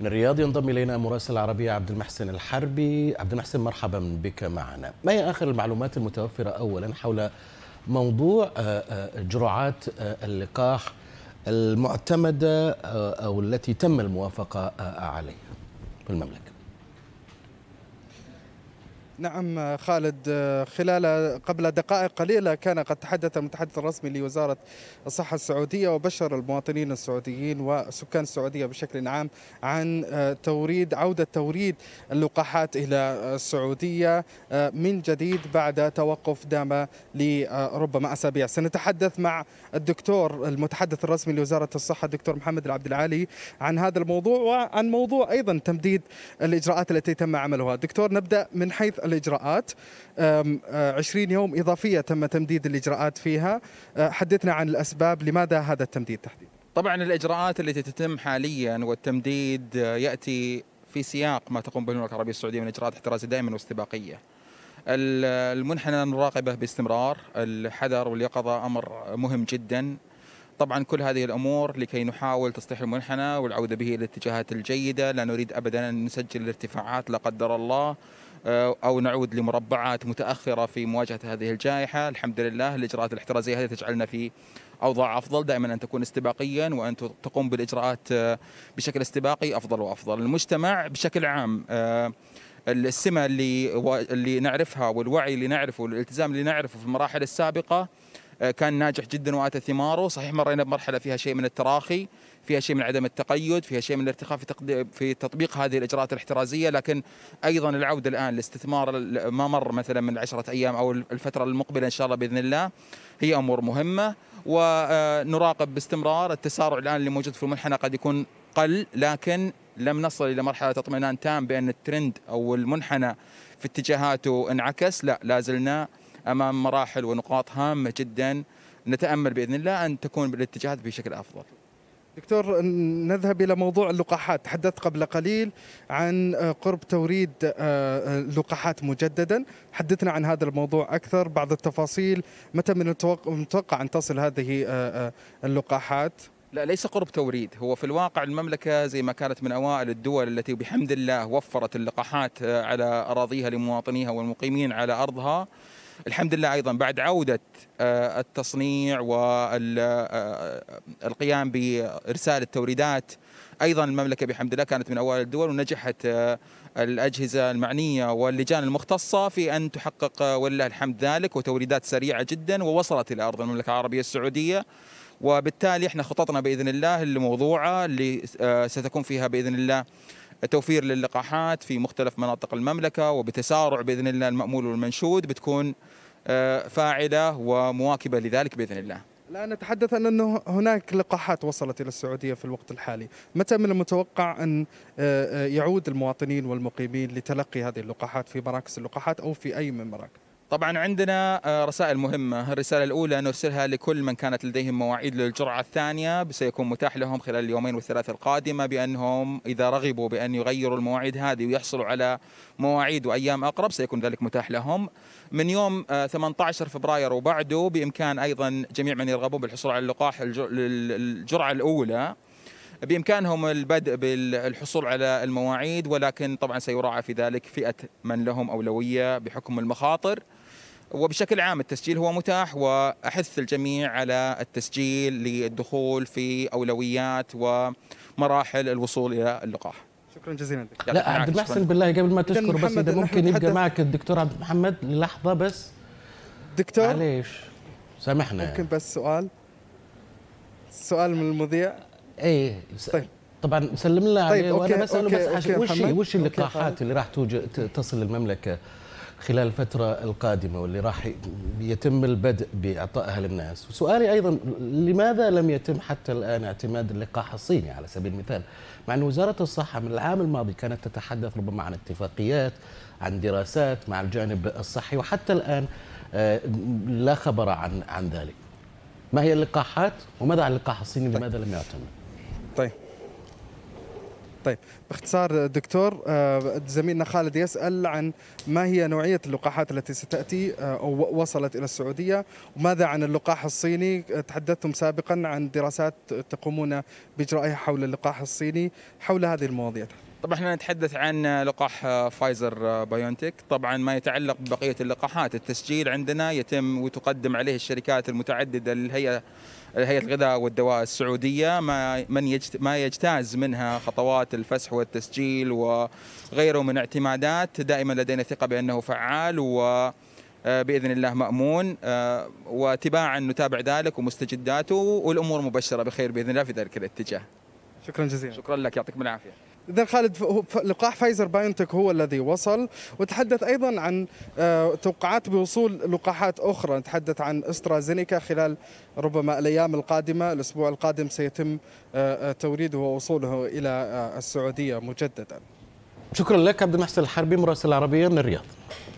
من الرياض ينضم الينا مراسل العربيه عبد المحسن الحربي عبد المحسن مرحبا بك معنا ما هي اخر المعلومات المتوفره اولا حول موضوع آه، آه، جرعات آه، اللقاح المعتمده او التي تم الموافقه عليها في المملكه نعم خالد خلال قبل دقائق قليلة كان قد تحدث المتحدث الرسمي لوزارة الصحة السعودية وبشر المواطنين السعوديين وسكان السعودية بشكل عام عن آه، توريد عودة توريد اللقاحات إلى السعودية آه، من جديد بعد توقف دام لربما آه، أسابيع سنتحدث مع الدكتور المتحدث الرسمي لوزارة الصحة الدكتور محمد العبد العالي عن هذا الموضوع وعن موضوع أيضا تمديد الإجراءات التي تم عملها دكتور نبدأ من حيث الاجراءات 20 آه، يوم اضافيه تم تمديد الاجراءات فيها آه، حدثنا عن الاسباب لماذا هذا التمديد تحديدا طبعا الاجراءات التي تتم حاليا والتمديد آه، ياتي في سياق ما تقوم به المملكه العربيه السعوديه من اجراءات احترازيه دائما واستباقيه المنحنى نراقبه باستمرار الحذر واليقظه امر مهم جدا طبعا كل هذه الامور لكي نحاول تصليح المنحنى والعوده به الى الاتجاهات الجيده لا نريد ابدا ان نسجل الارتفاعات لا قدر الله آه، او نعود لمربعات متاخره في مواجهه هذه الجائحه، الحمد لله الاجراءات الاحترازيه هذه تجعلنا في اوضاع افضل دائما ان تكون استباقيا وان تقوم بالاجراءات آه، بشكل استباقي افضل وافضل، المجتمع بشكل عام آه، السمه اللي اللي نعرفها والوعي اللي نعرفه والالتزام اللي نعرفه في المراحل السابقه آه، كان ناجح جدا واتى ثماره صحيح مرينا بمرحله فيها شيء من التراخي فيها شيء من عدم التقيد فيها شيء من الارتخاء في, في تطبيق هذه الاجراءات الاحترازيه لكن ايضا العوده الان لاستثمار ما مر مثلا من عشرة ايام او الفتره المقبله ان شاء الله باذن الله هي امور مهمه ونراقب آه، باستمرار التسارع الان اللي موجود في المنحنى قد يكون قل لكن لم نصل الى مرحله اطمئنان تام بان الترند او المنحنى في اتجاهاته انعكس لا لا زلنا امام مراحل ونقاط هامه جدا نتامل باذن الله ان تكون بالاتجاهات بشكل افضل. دكتور نذهب الى موضوع اللقاحات، تحدثت قبل قليل عن آه، قرب توريد آه، آه، لقاحات مجددا، حدثنا عن هذا الموضوع اكثر، بعض التفاصيل، متى من المتوقع ان تصل هذه اللقاحات؟ لا ليس قرب توريد هو في الواقع المملكة زي ما كانت من أوائل الدول التي بحمد الله وفرت اللقاحات على أراضيها لمواطنيها والمقيمين على أرضها الحمد لله ايضا بعد عوده آه، التصنيع والقيام آه، آه، بارسال التوريدات ايضا المملكه بحمد الله كانت من اوائل الدول ونجحت الاجهزه المعنيه واللجان المختصه في ان تحقق ولله الحمد ذلك وتوريدات سريعه جدا ووصلت الى ارض المملكه العربيه السعوديه وبالتالي احنا خططنا باذن الله الموضوعه اللي ستكون فيها باذن الله توفير للقاحات في مختلف مناطق المملكه وبتسارع باذن الله المامول والمنشود بتكون آه، فاعله ومواكبه لذلك باذن الله. لا نتحدث عن انه هناك لقاحات وصلت الى السعوديه في الوقت الحالي، متى من المتوقع ان آه، آه، يعود المواطنين والمقيمين لتلقي هذه اللقاحات في مراكز اللقاحات او في اي من مراكز؟ طبعا عندنا آه، رسائل مهمة الرسالة الأولى نرسلها لكل من كانت لديهم مواعيد للجرعة الثانية سيكون متاح لهم خلال اليومين والثلاثة القادمة بأنهم إذا رغبوا بأن يغيروا المواعيد هذه ويحصلوا على مواعيد وأيام أقرب سيكون ذلك متاح لهم من يوم 18 آه، فبراير وبعده بإمكان أيضا جميع من يرغبون بالحصول على اللقاح للجرعة الأولى بإمكانهم البدء بالحصول على المواعيد ولكن طبعا سيراعى في ذلك فئة من لهم أولوية بحكم المخاطر وبشكل عام التسجيل هو متاح واحث الجميع على التسجيل للدخول في اولويات ومراحل الوصول الى اللقاح. شكرا جزيلا دكتور. لا عبد المحسن بالله قبل ما تشكر بس اذا ممكن يبقى معك الدكتور عبد المحمد للحظه بس دكتور معليش سامحنا ممكن بس سؤال سؤال من المذيع ايه طيب طبعا مسلم لنا طيب عليه وانا بساله بس حاجه وش وش اللقاحات اللي راح توجد تصل المملكه خلال الفترة القادمة واللي راح يتم البدء بإعطائها للناس وسؤالي أيضا لماذا لم يتم حتى الآن اعتماد اللقاح الصيني على سبيل المثال مع أن وزارة الصحة من العام الماضي كانت تتحدث ربما عن اتفاقيات عن دراسات مع الجانب الصحي وحتى الآن آه، لا خبر عن عن ذلك ما هي اللقاحات وماذا عن اللقاح الصيني لماذا لم يعتمد طيب طيب باختصار دكتور آه، زميلنا خالد يسأل عن ما هي نوعية اللقاحات التي ستأتي آه، أو وصلت إلى السعودية وماذا عن اللقاح الصيني تحدثتم سابقا عن دراسات تقومون بإجرائها حول اللقاح الصيني حول هذه المواضيع طبعا احنا نتحدث عن لقاح فايزر بايونتك طبعا ما يتعلق ببقية اللقاحات التسجيل عندنا يتم وتقدم عليه الشركات المتعددة للهيئة هيئه الغذاء والدواء السعوديه ما من ما يجتاز منها خطوات الفسح والتسجيل وغيره من اعتمادات دائما لدينا ثقه بانه فعال و آه، باذن الله مامون آه، وتباعا نتابع ذلك ومستجداته والامور مبشره بخير باذن الله في ذلك الاتجاه. شكرا جزيلا. شكرا لك يعطيكم العافيه. إذا خالد لقاح فايزر بايونتك هو الذي وصل وتحدث أيضا عن آه، توقعات بوصول لقاحات أخرى نتحدث عن أسترازينيكا خلال ربما الأيام القادمة الأسبوع القادم سيتم آه، آه، توريده ووصوله إلى السعودية مجددا شكرا لك عبد المحسن الحربي مراسل العربية من الرياض